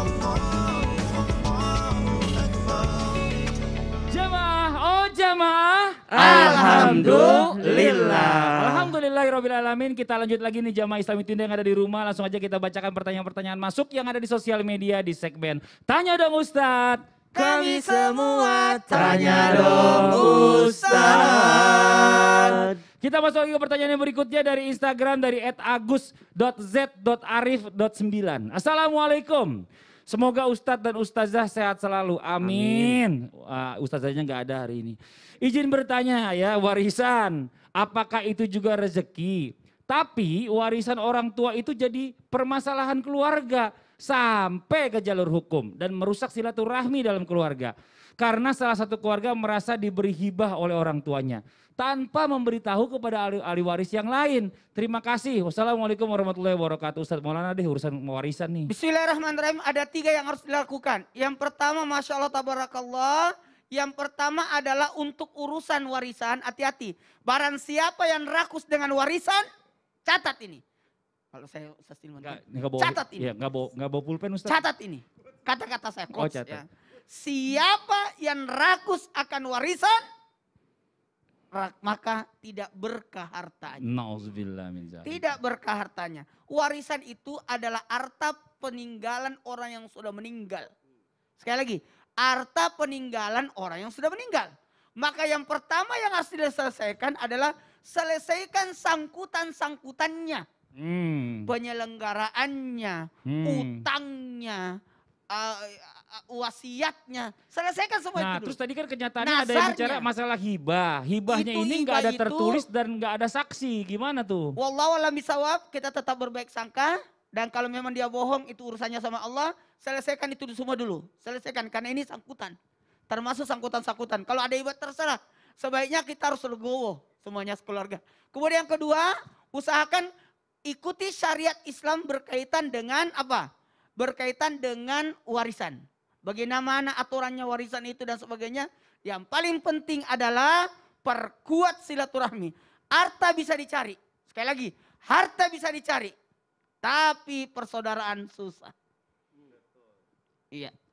Oh jamaah, Alhamdulillah. Alhamdulillah alamin. Kita lanjut lagi nih jamaah Islami Tunda yang ada di rumah. Langsung aja kita bacakan pertanyaan-pertanyaan masuk yang ada di sosial media di segmen Tanya dong Ustadz. Kami semua tanya dong Ustad. Kita masuk lagi ke pertanyaan yang berikutnya dari Instagram dari @agus.z.arif.9. Assalamualaikum. Semoga Ustadz dan Ustazah sehat selalu. Amin. Amin. Ustazahnya nggak ada hari ini. Izin bertanya ya, warisan. Apakah itu juga rezeki? Tapi warisan orang tua itu jadi permasalahan keluarga sampai ke jalur hukum dan merusak silaturahmi dalam keluarga. Karena salah satu keluarga merasa diberi hibah oleh orang tuanya tanpa memberitahu kepada ahli, ahli waris yang lain. Terima kasih. Wassalamualaikum warahmatullahi wabarakatuh. Ustaz Maulana deh urusan warisan nih. Bismillahirrahmanirrahim ada tiga yang harus dilakukan. Yang pertama Masya Allah Tabarakallah. Yang pertama adalah untuk urusan warisan, hati-hati. Barang siapa yang rakus dengan warisan, Catat ini. Kalau saya Ustaz Ilman, Gak, bawa, catat ini. Iya, gak bawa, gak bawa pulpen Ustaz. Catat ini. Kata-kata saya coach oh, catat. ya. Siapa yang rakus akan warisan, maka tidak berkah hartanya. Tidak berkah hartanya. Warisan itu adalah harta peninggalan orang yang sudah meninggal. Sekali lagi, harta peninggalan orang yang sudah meninggal. Maka yang pertama yang harus diselesaikan adalah selesaikan sangkutan-sangkutannya. Hmm. Penyelenggaraannya, hmm. utangnya, uh, wasiatnya. Selesaikan semua nah, itu. Nah, terus tadi kan kenyataannya Nasarnya, ada yang bicara masalah hibah. Hibahnya itu, ini nggak ada tertulis itu, dan nggak ada saksi. Gimana tuh? Wallahu alam bisawab, kita tetap berbaik sangka dan kalau memang dia bohong itu urusannya sama Allah, selesaikan itu semua dulu. Selesaikan karena ini sangkutan. Termasuk sangkutan-sangkutan. Kalau ada ibadah terserah. Sebaiknya kita harus legowo semuanya sekeluarga. Kemudian yang kedua, usahakan ikuti syariat Islam berkaitan dengan apa? Berkaitan dengan warisan. Bagaimana aturannya warisan itu dan sebagainya. Yang paling penting adalah perkuat silaturahmi. Harta bisa dicari. Sekali lagi, harta bisa dicari. Tapi persaudaraan susah. Iya.